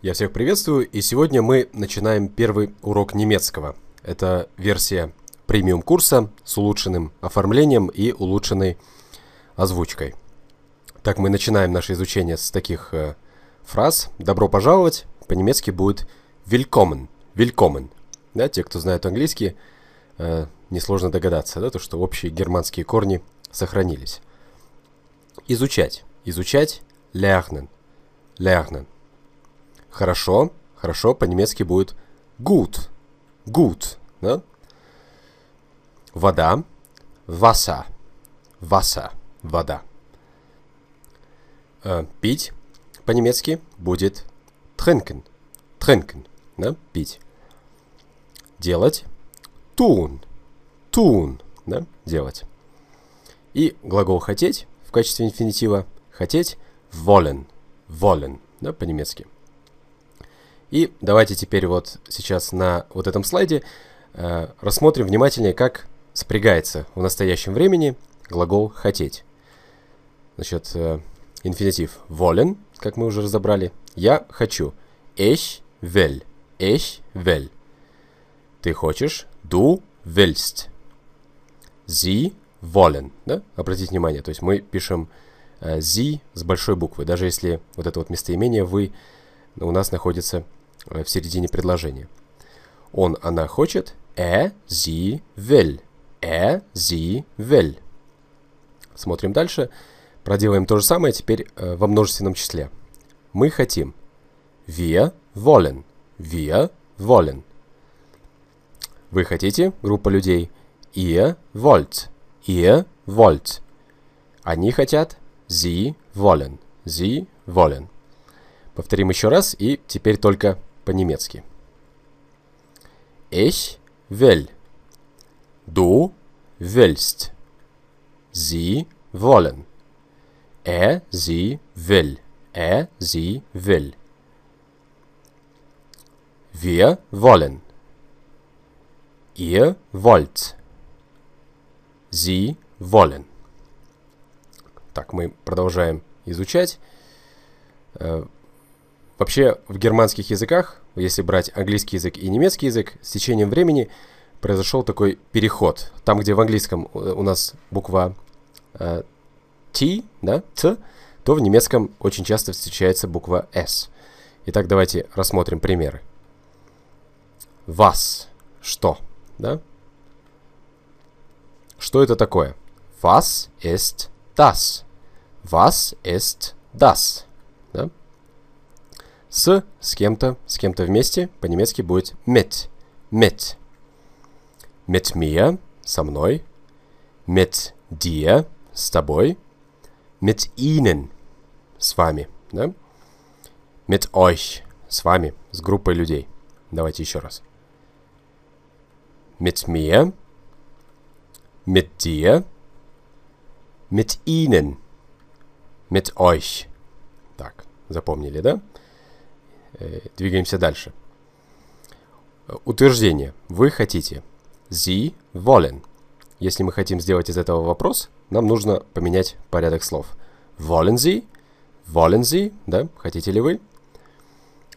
Я всех приветствую, и сегодня мы начинаем первый урок немецкого. Это версия премиум курса с улучшенным оформлением и улучшенной озвучкой. Так, мы начинаем наше изучение с таких э, фраз. «Добро пожаловать» по-немецки будет «willkommen», «willkommen». Да, те, кто знает английский, э, несложно догадаться, да, то, что общие германские корни сохранились. Изучать. Изучать lernen. Lernen. Хорошо, хорошо, по-немецки будет gut, gut, да? Вода, васа, васа, вода. Э, пить по-немецки будет trinken, trinken, да, пить. Делать tun, tun, да, делать. И глагол «хотеть» в качестве инфинитива «хотеть» wollen, wollen, да, по-немецки – и давайте теперь вот сейчас на вот этом слайде э, рассмотрим внимательнее, как спрягается в настоящем времени глагол «хотеть». Значит, э, инфинитив волен, как мы уже разобрали. «Я хочу». «Ich will». «Ich will». Ты хочешь. «Du willst». «Sie wollen». Да? Обратите внимание, то есть мы пишем э, «sie» с большой буквы, даже если вот это вот местоимение «вы» у нас находится Э, в середине предложения. Он, она хочет «э, зи, вель». «э, зи, вель». Смотрим дальше. Проделаем то же самое теперь э, во множественном числе. Мы хотим. Wir wollen. Wir wollen. Вы хотите, группа людей. Ihr wollt. Ihr wollt. Они хотят. Sie wollen. Sie wollen. Повторим еще раз и теперь только по-немецки. Ich will. Du willst. Sie wollen. Er, sie will. Er, sie will. Wir wollen. Ihr wollt. Sie wollen. Так, мы продолжаем изучать. Вообще, в германских языках, если брать английский язык и немецкий язык, с течением времени произошел такой переход. Там, где в английском э, у нас буква э, T, да, T, то в немецком очень часто встречается буква S. Итак, давайте рассмотрим примеры. Вас. Что? Да? Что это такое? Was ist das? Was ist das? С с кем-то, с кем-то вместе по-немецки будет mit mit mit mir со мной. mit dir с тобой. mit ihnen с вами, да? «Мет ойх» — с вами, с группой людей. Давайте еще раз. mit mir mit dir», mit ihnen», mit euch». Так, запомнили, да? Э, двигаемся дальше. Утверждение. Вы хотите. Sie wollen. Если мы хотим сделать из этого вопрос, нам нужно поменять порядок слов. Wollen Sie? Wollen Sie? Да, хотите ли вы?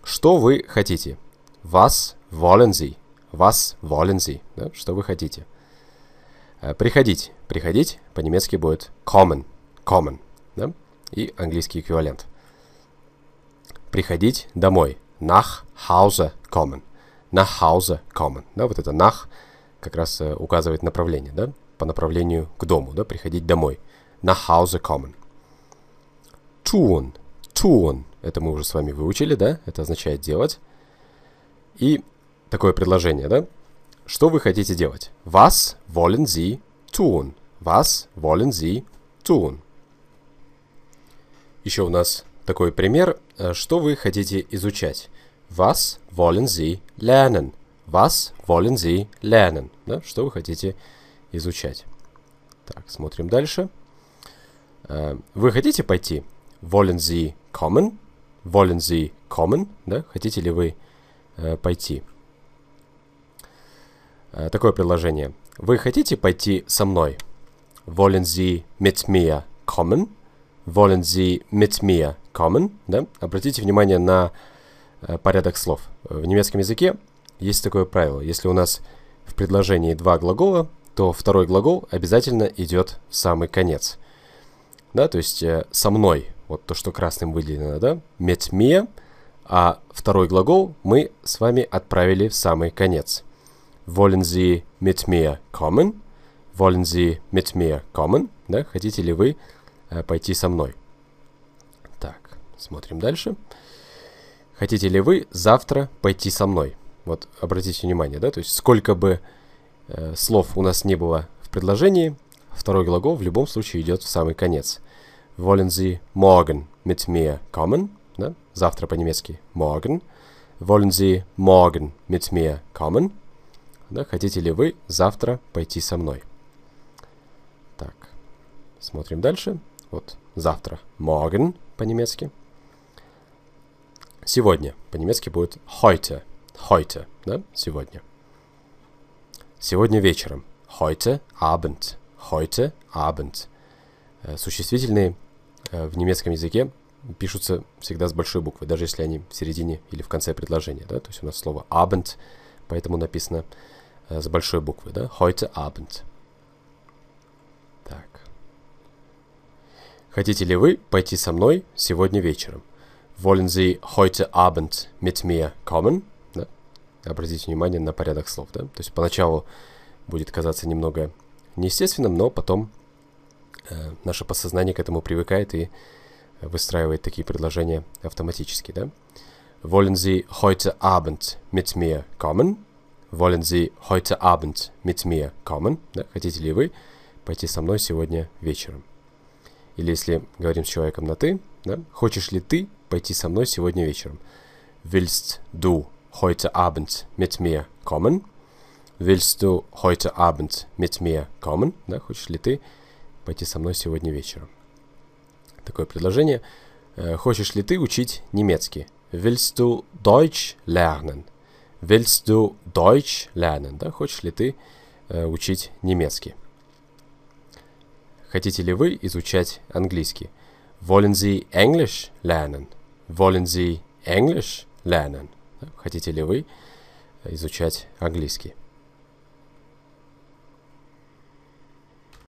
Что вы хотите? Was wollen Sie? Was wollen Sie? Да, что вы хотите? Э, приходить. Приходить по-немецки будет kommen. Kommen. Да? И английский эквивалент приходить домой. Nach Hause kommen. Nach Hause kommen. Да, вот это nach как раз э, указывает направление, да, по направлению к дому, да, приходить домой. Nach Hause kommen. Tun. Tun. Это мы уже с вами выучили, да, это означает делать. И такое предложение, да, что вы хотите делать? Was wollen Sie tun? Was wollen Sie tun? Еще у нас такой пример, э, что вы хотите изучать. Was wollen Sie lernen? Was wollen Sie lernen? Да, что вы хотите изучать. Так, смотрим дальше. Э, вы хотите пойти? Wollen Sie kommen? Wollen Sie kommen? Да, хотите ли вы э, пойти? Такое предложение. Вы хотите пойти со мной? Wollen Sie mit mir kommen? Wollen Sie mit mir common, да, обратите внимание на э, порядок слов. В немецком языке есть такое правило. Если у нас в предложении два глагола, то второй глагол обязательно идет в самый конец. Да, то есть э, «со мной», вот то, что красным выделено, да, mit mir», а второй глагол мы с вами отправили в самый конец. «Wollen Sie mit mir kommen?» «Wollen Sie mit mir kommen?» да, «Хотите ли вы э, пойти со мной?» Смотрим дальше. Хотите ли вы завтра пойти со мной? Вот обратите внимание, да, то есть сколько бы э, слов у нас не было в предложении, второй глагол в любом случае идет в самый конец. Wollen Sie morgen mit mir kommen? Да? Завтра по-немецки morgen. Wollen Sie morgen mit mir kommen? Да, хотите ли вы завтра пойти со мной? Так, смотрим дальше. Вот, завтра. Morgen по-немецки сегодня. По-немецки будет heute. Heute, да, сегодня. Сегодня вечером. Heute Abend. Heute Abend. Э, существительные э, в немецком языке пишутся всегда с большой буквы, даже если они в середине или в конце предложения, да, то есть у нас слово Abend, поэтому написано э, с большой буквы, да, heute Abend. Так. Хотите ли вы пойти со мной сегодня вечером? Wollen Sie heute Abend mit mir kommen? Да? Обратите внимание на порядок слов, да? То есть поначалу будет казаться немного неестественным, но потом э, наше подсознание к этому привыкает и выстраивает такие предложения автоматически, да? Wollen Sie heute Abend mit mir kommen? Wollen Sie heute Abend mit mir kommen? Да? Хотите ли вы пойти со мной сегодня вечером? Или если говорим с человеком на «ты», да? Хочешь ли ты пойти со мной сегодня вечером. Willst du heute Abend mit mir kommen? Willst du heute Abend mit mir kommen? Да, хочешь ли ты пойти со мной сегодня вечером? Такое предложение. Э, хочешь ли ты учить немецкий? Willst du Deutsch lernen? Willst du Deutsch lernen? Да, хочешь ли ты э, учить немецкий? Хотите ли вы изучать английский? Wollen Sie Englisch lernen? Wollen Sie Englisch lernen? Хотите ли вы изучать английский?